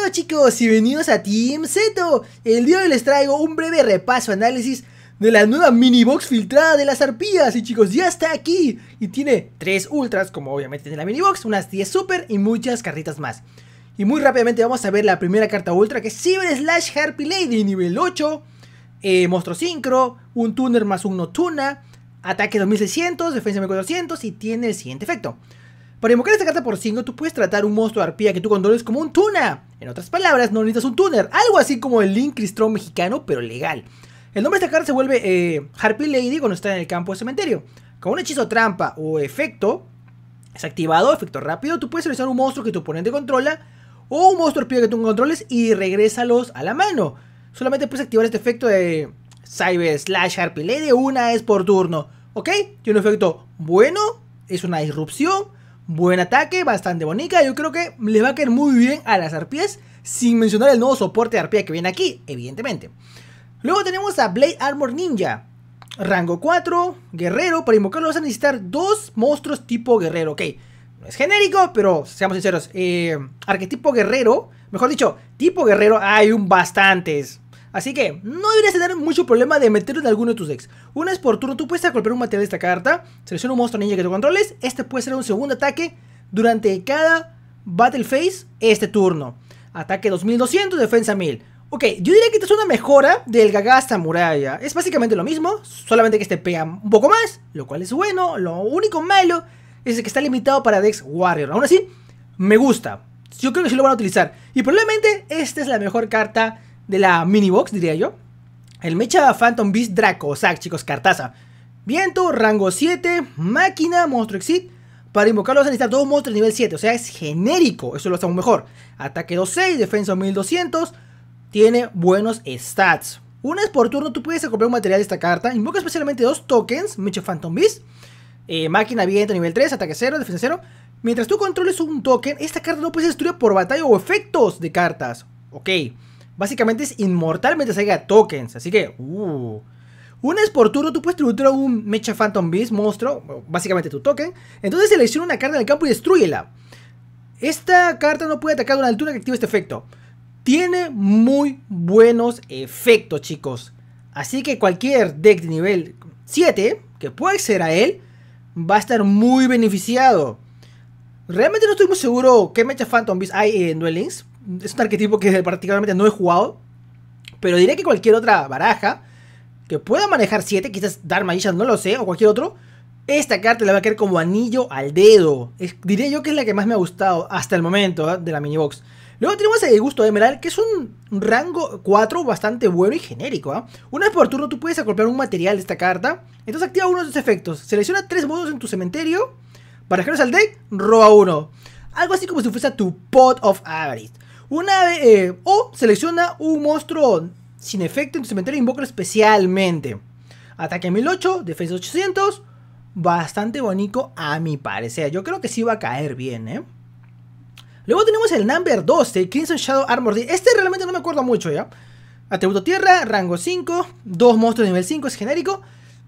a chicos y bienvenidos a Team Zeto El día de hoy les traigo un breve repaso, análisis de la nueva mini box filtrada de las arpías Y chicos, ya está aquí Y tiene 3 ultras, como obviamente tiene la mini box, unas 10 super y muchas cartitas más Y muy rápidamente vamos a ver la primera carta ultra que es Cyber Slash Harpy Lady, nivel 8 eh, Monstruo Sincro, un Tuner más un no tuna, Ataque 2600, defensa 1400 y tiene el siguiente efecto para invocar esta carta por 5, tú puedes tratar un monstruo de arpía que tú controles como un tuna. En otras palabras, no necesitas un tuner, algo así como el Link Cristrón mexicano, pero legal. El nombre de esta carta se vuelve eh, Harpy Lady cuando está en el campo de cementerio. Con un hechizo trampa o efecto, es activado, efecto rápido, tú puedes seleccionar un monstruo que tu oponente controla o un monstruo arpía que tú controles y regrésalos a la mano. Solamente puedes activar este efecto de Cyber Slash Harpy Lady una vez por turno, ¿ok? Tiene un efecto bueno, es una disrupción Buen ataque, bastante bonita. Yo creo que le va a caer muy bien a las arpías. Sin mencionar el nuevo soporte de arpía que viene aquí, evidentemente. Luego tenemos a Blade Armor Ninja. Rango 4, guerrero. Para invocarlo vas a necesitar dos monstruos tipo guerrero. Ok, no es genérico, pero seamos sinceros. Eh, arquetipo guerrero. Mejor dicho, tipo guerrero hay un bastantes. Así que no deberías tener mucho problema de meterlo en alguno de tus decks. Una vez por turno tú puedes golpear un material de esta carta, selecciona un monstruo ninja que tú controles, este puede ser un segundo ataque durante cada battle phase este turno. Ataque 2200, defensa 1000. Ok, yo diría que esta es una mejora del Gagasta Muralla. Es básicamente lo mismo, solamente que este pega un poco más, lo cual es bueno. Lo único malo es que está limitado para Dex Warrior. Aún así, me gusta. Yo creo que sí lo van a utilizar. Y probablemente esta es la mejor carta de la mini box diría yo. El mecha Phantom Beast Draco, sea chicos, cartaza. Viento, rango 7, máquina, monstruo exit. Para invocarlo vas a dos monstruos nivel 7, o sea, es genérico, eso lo hace aún mejor. Ataque 2.6, defensa 1200, tiene buenos stats. Una vez por turno tú puedes comprar un material de esta carta, invoca especialmente dos tokens, Mecha Phantom Beast, eh, máquina viento nivel 3, ataque 0, defensa 0. Mientras tú controles un token, esta carta no puede ser destruida por batalla o efectos de cartas. Ok básicamente es inmortal mientras haya tokens. Así que, uh. Una vez por turno tú puedes tributar a un Mecha Phantom Beast, monstruo, básicamente tu token. Entonces selecciona una carta del campo y destruyela. Esta carta no puede atacar a una altura que activa este efecto. Tiene muy buenos efectos, chicos. Así que cualquier deck de nivel 7 que pueda ser a él va a estar muy beneficiado. Realmente no estoy muy seguro qué Mecha Phantom Beast hay en Duel Links, es un arquetipo que particularmente no he jugado. Pero diré que cualquier otra baraja que pueda manejar 7, quizás dar Magician, no lo sé, o cualquier otro, esta carta le va a caer como anillo al dedo. diré yo que es la que más me ha gustado hasta el momento ¿eh? de la mini box Luego tenemos el gusto de Emerald, que es un rango 4 bastante bueno y genérico. ¿eh? Una vez por turno tú puedes acoplar un material de esta carta. Entonces activa uno de sus efectos. Selecciona 3 modos en tu cementerio. para Barajeros al deck, roba uno. Algo así como si fuese tu Pot of Average. Una vez, eh, o selecciona un monstruo sin efecto en tu cementerio e invoca especialmente. Ataque 1008, defensa 800. Bastante bonito a mi parecer. Yo creo que sí va a caer bien, ¿eh? Luego tenemos el number 12 de Crimson Shadow Armor. Este realmente no me acuerdo mucho, ¿ya? Atributo tierra, rango 5, dos monstruos de nivel 5, es genérico.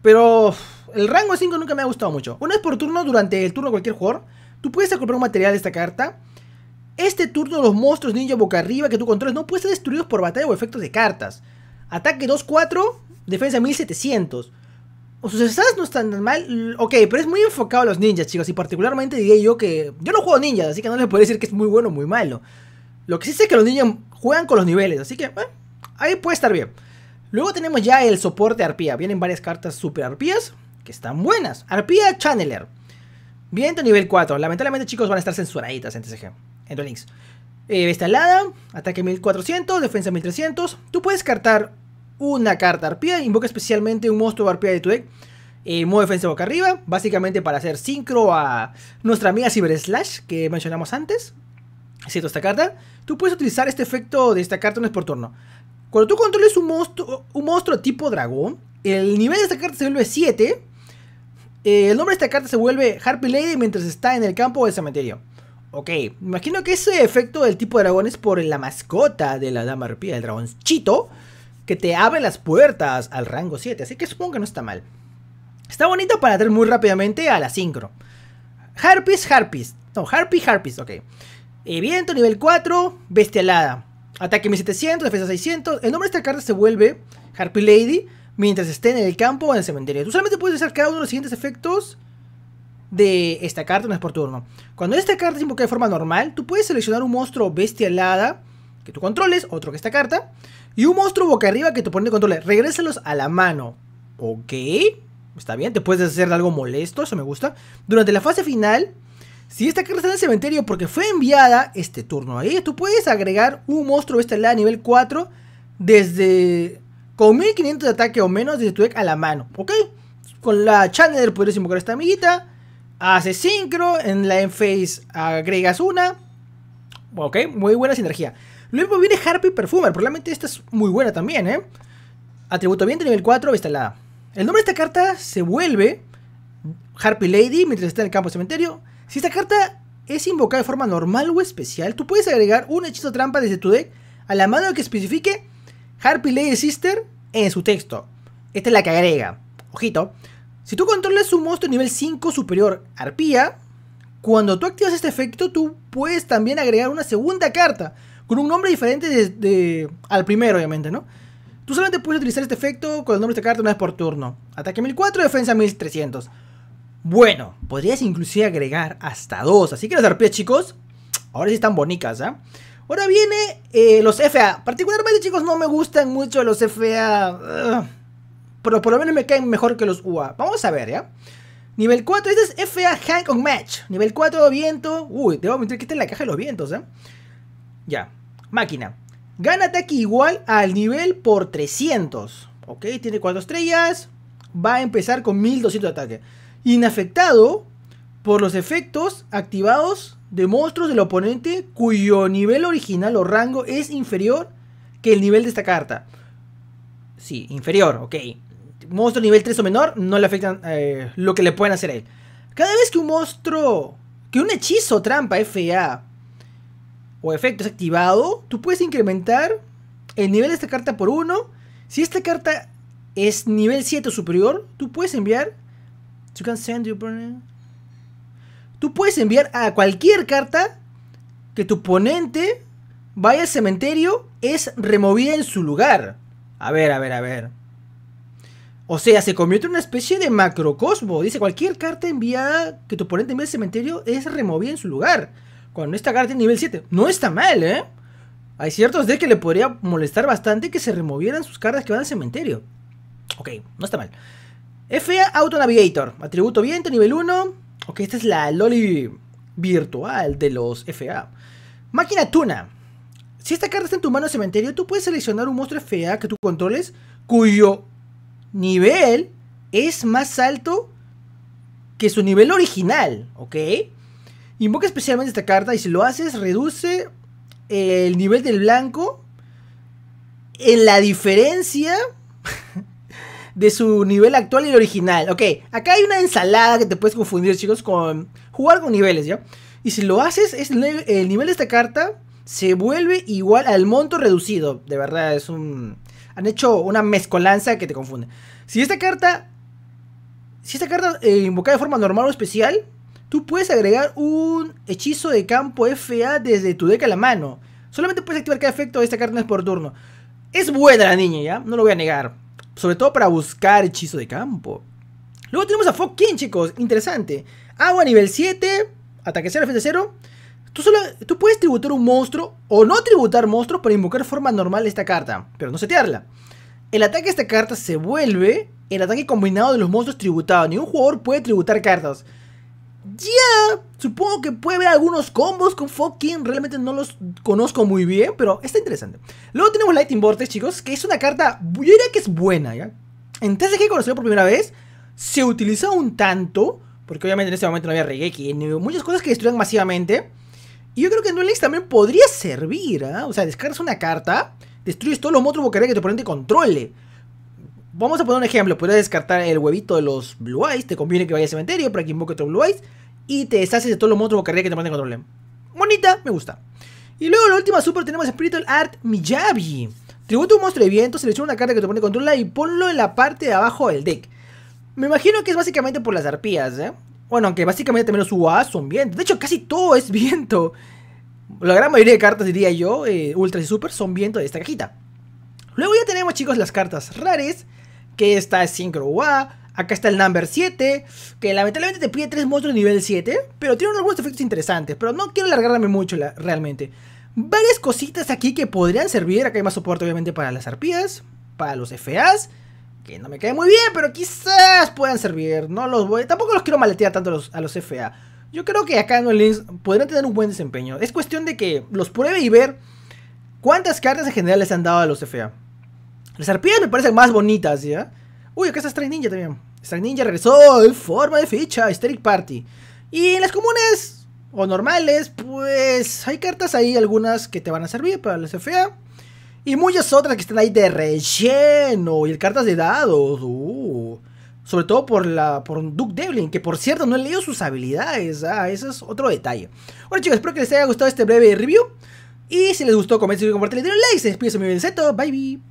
Pero el rango 5 nunca me ha gustado mucho. Una vez por turno, durante el turno de cualquier jugador, tú puedes acoplar un material de esta carta este turno los monstruos ninja boca arriba que tú controles no pueden ser destruidos por batalla o efectos de cartas. Ataque 2-4, defensa 1700. O sus estados no están tan mal. Ok, pero es muy enfocado a los ninjas, chicos. Y particularmente diría yo que. Yo no juego ninjas, así que no les puedo decir que es muy bueno o muy malo. Lo que sí sé es que los ninjas juegan con los niveles, así que eh, ahí puede estar bien. Luego tenemos ya el soporte arpía. Vienen varias cartas super arpías que están buenas. Arpía Channeler. Viento nivel 4. Lamentablemente, chicos, van a estar censuraditas en TCG en links. Eh, esta alada, ataque 1400, defensa 1300. Tú puedes cartar una carta arpía, invoca especialmente un monstruo arpía de tu deck. Eh, modo defensa boca arriba, básicamente para hacer sincro a nuestra amiga Cyber Slash que mencionamos antes. ¿Cierto esta carta. Tú puedes utilizar este efecto de esta carta una vez por turno. Cuando tú controles un monstruo, un monstruo tipo dragón, el nivel de esta carta se vuelve 7. Eh, el nombre de esta carta se vuelve Harpy Lady mientras está en el campo o el cementerio. Ok, imagino que ese efecto del tipo de dragón es por la mascota de la dama arpía, el dragón Chito, que te abre las puertas al rango 7, así que supongo que no está mal. Está bonito para entrar muy rápidamente a la sincro. Harpies, Harpies. No, Harpy, Harpies, ok. Eh, viento, nivel 4, bestialada. Ataque 1700, defensa 600. El nombre de esta carta se vuelve Harpy Lady mientras esté en el campo o en el cementerio. Tú solamente puedes usar cada uno de los siguientes efectos de esta carta, no es por turno. Cuando esta carta se invocada de forma normal, tú puedes seleccionar un monstruo bestia alada que tú controles, otro que esta carta, y un monstruo boca arriba que pone de control Regrésalos a la mano. Ok, está bien, te puedes hacer algo molesto, eso me gusta. Durante la fase final, si esta carta está en el cementerio porque fue enviada este turno ahí, tú puedes agregar un monstruo bestia alada nivel 4 desde con 1500 de ataque o menos desde tu deck a la mano, ¿ok? Con la Chandler podrías invocar esta amiguita. Hace sincro, en la face agregas una. Ok, muy buena sinergia. Luego viene Harpy Perfumer, probablemente esta es muy buena también, ¿eh? Atributo bien nivel 4, instalada. El nombre de esta carta se vuelve Harpy Lady mientras está en el campo de cementerio. Si esta carta es invocada de forma normal o especial, tú puedes agregar un hechizo trampa desde tu deck a la mano que especifique Harpy Lady Sister en su texto. Esta es la que agrega. Ojito. Si tú controlas un monstruo nivel 5 superior, arpía, cuando tú activas este efecto, tú puedes también agregar una segunda carta con un nombre diferente de, al primero, obviamente, ¿no? Tú solamente puedes utilizar este efecto con el nombre de esta carta una vez por turno. Ataque 1004, defensa 1300. Bueno, podrías inclusive agregar hasta dos. Así que las arpías, chicos, ahora sí están bonitas, ¿ah? Ahora viene eh, los FA. Particularmente, chicos, no me gustan mucho los FA. Pero por lo menos me caen mejor que los UA. Vamos a ver, ¿ya? Nivel 4, este es FA Hank on Match. Nivel 4, viento. Uy, te voy a meter que está en la caja de los vientos, ¿eh? Ya, máquina. Gana ataque igual al nivel por 300. Ok, tiene 4 estrellas. Va a empezar con 1200 de ataque. Inafectado por los efectos activados de monstruos del oponente cuyo nivel original o rango es inferior que el nivel de esta carta. Sí, inferior, ok monstruo nivel 3 o menor no le afectan eh, lo que le pueden hacer a él. Cada vez que un monstruo, que un hechizo, trampa, FA o efecto es activado, tú puedes incrementar el nivel de esta carta por 1. Si esta carta es nivel 7 o superior, tú puedes enviar... tú puedes enviar a cualquier carta que tu ponente vaya al cementerio es removida en su lugar. A ver, a ver, a ver. O sea, se convierte en una especie de macrocosmo. Dice, cualquier carta enviada que tu oponente envíe al cementerio es removida en su lugar. Cuando esta carta es nivel 7. No está mal, ¿eh? Hay ciertos de que le podría molestar bastante que se removieran sus cartas que van al cementerio. Ok, no está mal. FA Auto Navigator. Atributo viento, nivel 1. Ok, esta es la loli virtual de los FA. Máquina Tuna. Si esta carta está en tu mano en cementerio, tú puedes seleccionar un monstruo FA que tú controles cuyo nivel es más alto que su nivel original, ¿ok? Invoca especialmente esta carta y si lo haces, reduce eh, el nivel del blanco en la diferencia de su nivel actual y el original. Ok, acá hay una ensalada que te puedes confundir, chicos, con jugar con niveles, ¿ya? Y si lo haces, es el nivel de esta carta se vuelve igual al monto reducido. De verdad, es un han hecho una mezcolanza que te confunde. Si esta carta, si esta carta eh, invoca de forma normal o especial, tú puedes agregar un hechizo de campo FA desde tu deck a la mano. Solamente puedes activar cada efecto de esta carta no es por turno. Es buena la niña, ¿ya? No lo voy a negar. Sobre todo para buscar hechizo de campo. Luego tenemos a Fokin, chicos. Interesante. Agua nivel 7. Ataque 0, defensa 0. Tú, puedes tributar un monstruo o no tributar monstruos para invocar forma normal esta carta, pero no setearla. El ataque de esta carta se vuelve el ataque combinado de los monstruos tributados. Ningún jugador puede tributar cartas. Ya, supongo que puede haber algunos combos con Fucking. Realmente no los conozco muy bien, pero está interesante. Luego tenemos Lightning Vortex, chicos, que es una carta. Yo diría que es buena, ¿ya? En TCG cuando por primera vez, se utiliza un tanto. Porque obviamente en ese momento no había Regeki, ni muchas cosas que destruyen masivamente. Y yo creo que en Duel también podría servir, ¿eh? O sea, descargas una carta, destruyes todos los monstruos que tu oponente controle. Vamos a poner un ejemplo, podrías descartar el huevito de los Blue Eyes, te conviene que vaya al cementerio para que invoque otro Blue Eyes, y te deshaces de todos los monstruos boquería que te oponente controle. Bonita, me gusta. Y luego la última super tenemos Spiritual Art Miyabi. Tributo un monstruo de viento, selecciona una carta que te pone controla y ponlo en la parte de abajo del deck. Me imagino que es básicamente por las arpías, ¿eh? Bueno, aunque básicamente también los UA son viento. De hecho, casi todo es viento. La gran mayoría de cartas, diría yo, eh, ultras y super, son viento de esta cajita. Luego ya tenemos, chicos, las cartas rares. Que está el Synchro UA. Acá está el number 7, que lamentablemente te pide 3 monstruos de nivel 7, pero tiene algunos efectos interesantes, pero no quiero alargarme mucho realmente. Varias cositas aquí que podrían servir, acá hay más soporte obviamente para las arpías, para los FAs, no me cae muy bien, pero quizás puedan servir. No los voy, tampoco los quiero maletear tanto a los, a los FA. Yo creo que acá en los links podrían tener un buen desempeño. Es cuestión de que los pruebe y ver cuántas cartas en general les han dado a los CFA, Las arpías me parecen más bonitas, ¿ya? Uy, acá está Strike Ninja también. Strike Ninja regresó en forma de ficha, Hysteric Party. Y en las comunes o normales, pues hay cartas ahí, algunas que te van a servir para los CFA y muchas otras que están ahí de relleno. Y el cartas de dados. Uh. Sobre todo por la por Duke Devlin, que por cierto no he leído sus habilidades. Ah, ese es otro detalle. Bueno chicos, espero que les haya gustado este breve review. Y si les gustó, comenten y compartan. y denle like. Se despide, mi Bye bye.